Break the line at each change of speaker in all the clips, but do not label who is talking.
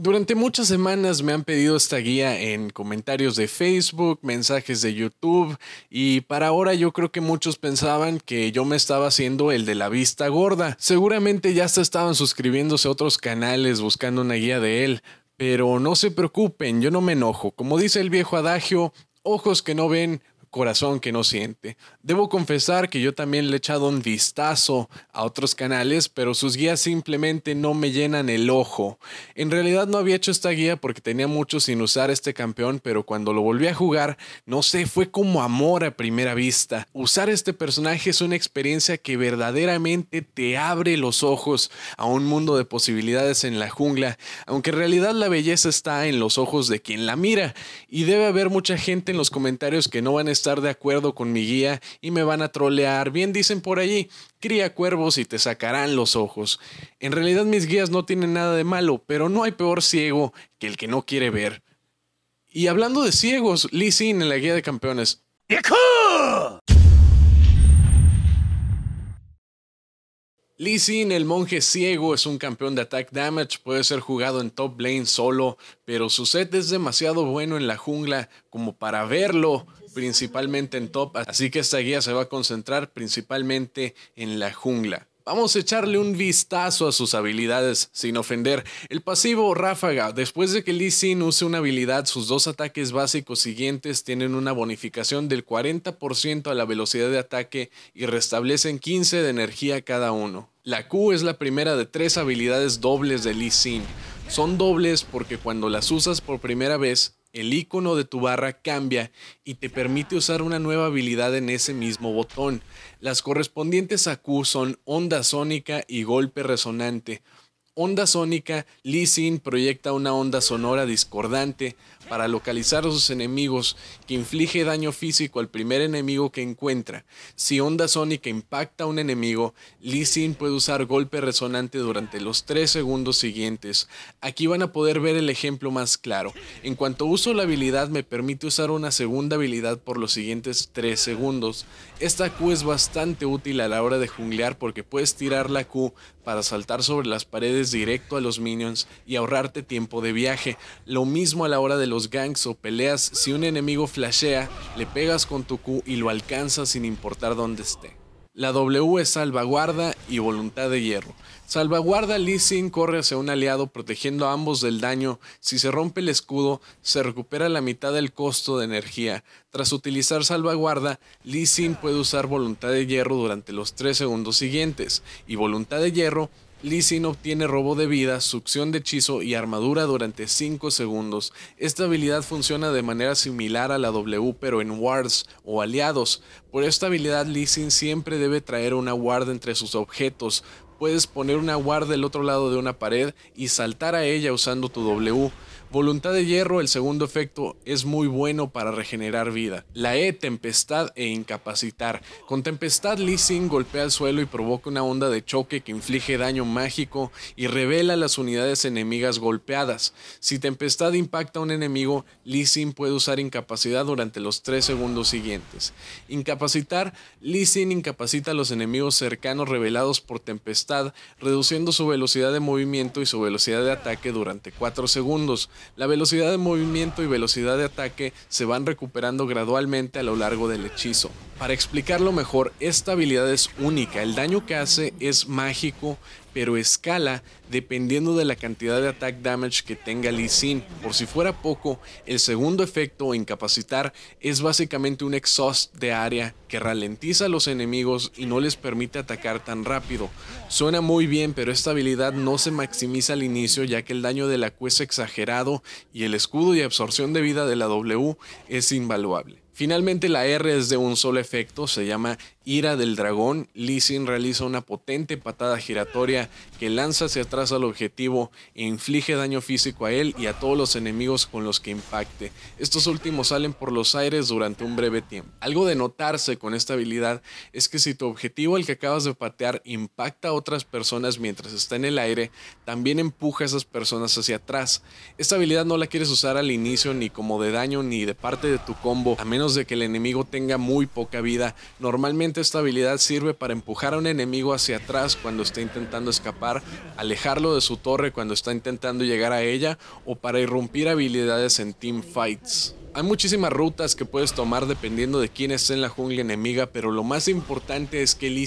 Durante muchas semanas me han pedido esta guía en comentarios de Facebook, mensajes de YouTube y para ahora yo creo que muchos pensaban que yo me estaba haciendo el de la vista gorda. Seguramente ya se estaban suscribiéndose a otros canales buscando una guía de él, pero no se preocupen, yo no me enojo. Como dice el viejo adagio, ojos que no ven, corazón que no siente. Debo confesar que yo también le he echado un vistazo a otros canales, pero sus guías simplemente no me llenan el ojo. En realidad no había hecho esta guía porque tenía mucho sin usar este campeón, pero cuando lo volví a jugar, no sé, fue como amor a primera vista. Usar este personaje es una experiencia que verdaderamente te abre los ojos a un mundo de posibilidades en la jungla, aunque en realidad la belleza está en los ojos de quien la mira, y debe haber mucha gente en los comentarios que no van a estar de acuerdo con mi guía y me van a trolear. Bien dicen por allí, cría cuervos y te sacarán los ojos. En realidad mis guías no tienen nada de malo, pero no hay peor ciego que el que no quiere ver. Y hablando de ciegos, Lee Sin en la guía de campeones. Lee Sin, el monje ciego, es un campeón de attack damage, puede ser jugado en top lane solo, pero su set es demasiado bueno en la jungla como para verlo principalmente en top, así que esta guía se va a concentrar principalmente en la jungla. Vamos a echarle un vistazo a sus habilidades, sin ofender. El pasivo Ráfaga. Después de que Lee Sin use una habilidad, sus dos ataques básicos siguientes tienen una bonificación del 40% a la velocidad de ataque y restablecen 15 de energía cada uno. La Q es la primera de tres habilidades dobles de Lee Sin. Son dobles porque cuando las usas por primera vez, el icono de tu barra cambia y te permite usar una nueva habilidad en ese mismo botón. Las correspondientes a Q son onda sónica y golpe resonante. Onda sónica, Lee Sin proyecta una onda sonora discordante, para localizar a sus enemigos, que inflige daño físico al primer enemigo que encuentra. Si onda sónica impacta a un enemigo, Lee Sin puede usar golpe resonante durante los 3 segundos siguientes. Aquí van a poder ver el ejemplo más claro. En cuanto uso la habilidad me permite usar una segunda habilidad por los siguientes 3 segundos. Esta Q es bastante útil a la hora de junglear porque puedes tirar la Q para saltar sobre las paredes directo a los minions y ahorrarte tiempo de viaje. Lo mismo a la hora de los ganks o peleas, si un enemigo flashea, le pegas con tu Q y lo alcanzas sin importar dónde esté. La W es salvaguarda y voluntad de hierro. Salvaguarda Lee Sin corre hacia un aliado protegiendo a ambos del daño. Si se rompe el escudo, se recupera la mitad del costo de energía. Tras utilizar salvaguarda, Lee Sin puede usar voluntad de hierro durante los 3 segundos siguientes y voluntad de hierro sin obtiene robo de vida, succión de hechizo y armadura durante 5 segundos. Esta habilidad funciona de manera similar a la W pero en wards o aliados. Por esta habilidad Sin siempre debe traer una ward entre sus objetos. Puedes poner una ward del otro lado de una pared y saltar a ella usando tu W. Voluntad de hierro, el segundo efecto, es muy bueno para regenerar vida. La E, tempestad e incapacitar. Con tempestad, Lee Sin golpea el suelo y provoca una onda de choque que inflige daño mágico y revela las unidades enemigas golpeadas. Si tempestad impacta a un enemigo, Lee Sin puede usar incapacidad durante los 3 segundos siguientes. Incapacitar, Lee Sin incapacita a los enemigos cercanos revelados por tempestad, reduciendo su velocidad de movimiento y su velocidad de ataque durante 4 segundos. La velocidad de movimiento y velocidad de ataque se van recuperando gradualmente a lo largo del hechizo. Para explicarlo mejor, esta habilidad es única, el daño que hace es mágico pero escala dependiendo de la cantidad de attack damage que tenga Lee Por si fuera poco, el segundo efecto, incapacitar, es básicamente un exhaust de área que ralentiza a los enemigos y no les permite atacar tan rápido. Suena muy bien, pero esta habilidad no se maximiza al inicio ya que el daño de la Q es exagerado y el escudo y absorción de vida de la W es invaluable. Finalmente la R es de un solo efecto, se llama ira del dragón, Lee realiza una potente patada giratoria que lanza hacia atrás al objetivo e inflige daño físico a él y a todos los enemigos con los que impacte. Estos últimos salen por los aires durante un breve tiempo. Algo de notarse con esta habilidad es que si tu objetivo el que acabas de patear impacta a otras personas mientras está en el aire, también empuja a esas personas hacia atrás. Esta habilidad no la quieres usar al inicio ni como de daño ni de parte de tu combo, a menos de que el enemigo tenga muy poca vida. Normalmente esta habilidad sirve para empujar a un enemigo hacia atrás cuando está intentando escapar, alejarlo de su torre cuando está intentando llegar a ella o para irrumpir habilidades en team fights. Hay muchísimas rutas que puedes tomar dependiendo de quién esté en la jungla enemiga, pero lo más importante es que Lee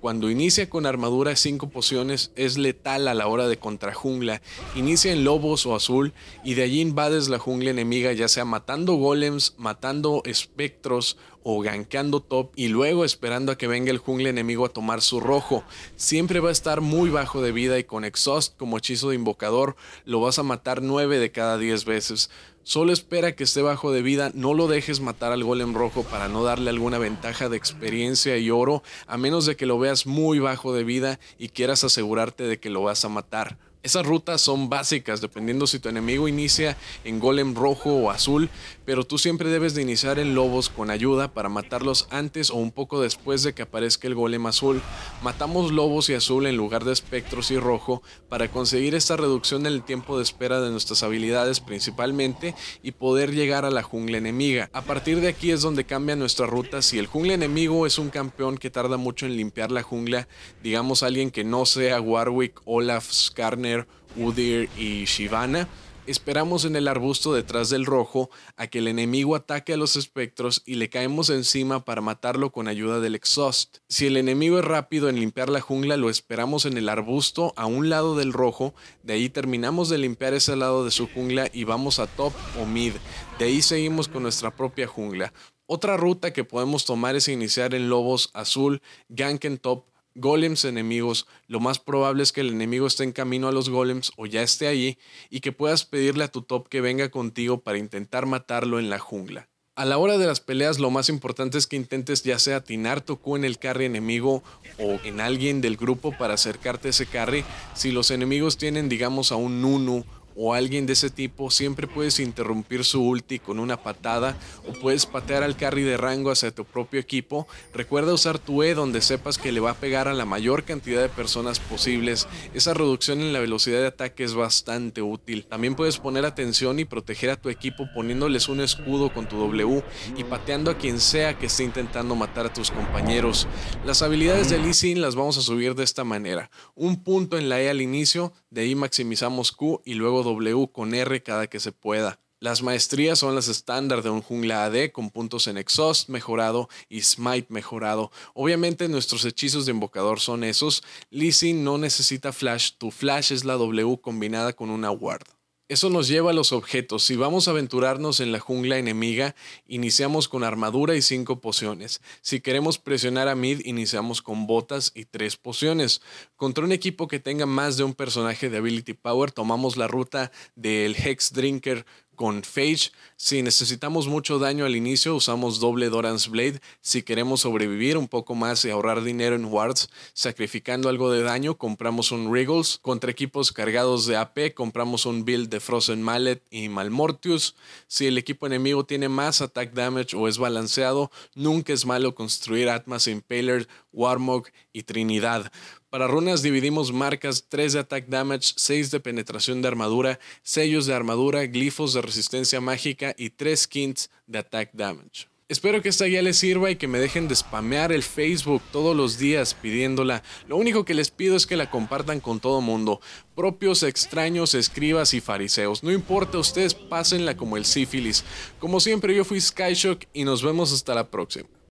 cuando inicia con armadura 5 pociones, es letal a la hora de contra jungla, Inicia en lobos o azul y de allí invades la jungla enemiga, ya sea matando golems, matando espectros o gankeando top y luego esperando a que venga el jungla enemigo a tomar su rojo. Siempre va a estar muy bajo de vida y con exhaust como hechizo de invocador lo vas a matar 9 de cada 10 veces. Solo espera que esté bajo de vida, no lo dejes matar al golem rojo para no darle alguna ventaja de experiencia y oro, a menos de que lo veas muy bajo de vida y quieras asegurarte de que lo vas a matar. Esas rutas son básicas, dependiendo si tu enemigo inicia en golem rojo o azul, pero tú siempre debes de iniciar en lobos con ayuda para matarlos antes o un poco después de que aparezca el golem azul. Matamos lobos y azul en lugar de espectros y rojo para conseguir esta reducción en el tiempo de espera de nuestras habilidades principalmente y poder llegar a la jungla enemiga. A partir de aquí es donde cambia nuestra ruta. Si el jungla enemigo es un campeón que tarda mucho en limpiar la jungla, digamos alguien que no sea Warwick, Olaf, Skarner, Udir y Shivana, esperamos en el arbusto detrás del rojo a que el enemigo ataque a los espectros y le caemos encima para matarlo con ayuda del exhaust. Si el enemigo es rápido en limpiar la jungla, lo esperamos en el arbusto a un lado del rojo, de ahí terminamos de limpiar ese lado de su jungla y vamos a top o mid, de ahí seguimos con nuestra propia jungla. Otra ruta que podemos tomar es iniciar en Lobos Azul, Gank en top, golems enemigos, lo más probable es que el enemigo esté en camino a los golems o ya esté allí y que puedas pedirle a tu top que venga contigo para intentar matarlo en la jungla. A la hora de las peleas lo más importante es que intentes ya sea atinar tu Q en el carry enemigo o en alguien del grupo para acercarte a ese carry. Si los enemigos tienen digamos a un Nunu o alguien de ese tipo, siempre puedes interrumpir su ulti con una patada o puedes patear al carry de rango hacia tu propio equipo. Recuerda usar tu E donde sepas que le va a pegar a la mayor cantidad de personas posibles. Esa reducción en la velocidad de ataque es bastante útil. También puedes poner atención y proteger a tu equipo poniéndoles un escudo con tu W y pateando a quien sea que esté intentando matar a tus compañeros. Las habilidades de Lee Sin las vamos a subir de esta manera. Un punto en la E al inicio, de ahí maximizamos Q y luego W con R cada que se pueda. Las maestrías son las estándar de un jungla AD con puntos en Exhaust mejorado y Smite mejorado. Obviamente nuestros hechizos de invocador son esos. Lizzie no necesita Flash, tu Flash es la W combinada con una Ward. Eso nos lleva a los objetos. Si vamos a aventurarnos en la jungla enemiga, iniciamos con armadura y cinco pociones. Si queremos presionar a mid, iniciamos con botas y tres pociones. Contra un equipo que tenga más de un personaje de Ability Power, tomamos la ruta del Hex Drinker con Phage, si necesitamos mucho daño al inicio, usamos doble Doran's Blade. Si queremos sobrevivir un poco más y ahorrar dinero en wards, sacrificando algo de daño, compramos un Riggles. Contra equipos cargados de AP, compramos un build de Frozen Mallet y Malmortius. Si el equipo enemigo tiene más attack damage o es balanceado, nunca es malo construir Atmas Impaler, Warmog y Trinidad. Para runas dividimos marcas 3 de attack damage, 6 de penetración de armadura, sellos de armadura, glifos de resistencia mágica y 3 skins de attack damage. Espero que esta guía les sirva y que me dejen de spamear el Facebook todos los días pidiéndola. Lo único que les pido es que la compartan con todo mundo. Propios, extraños, escribas y fariseos. No importa, ustedes pásenla como el sífilis. Como siempre, yo fui Skyshock y nos vemos hasta la próxima.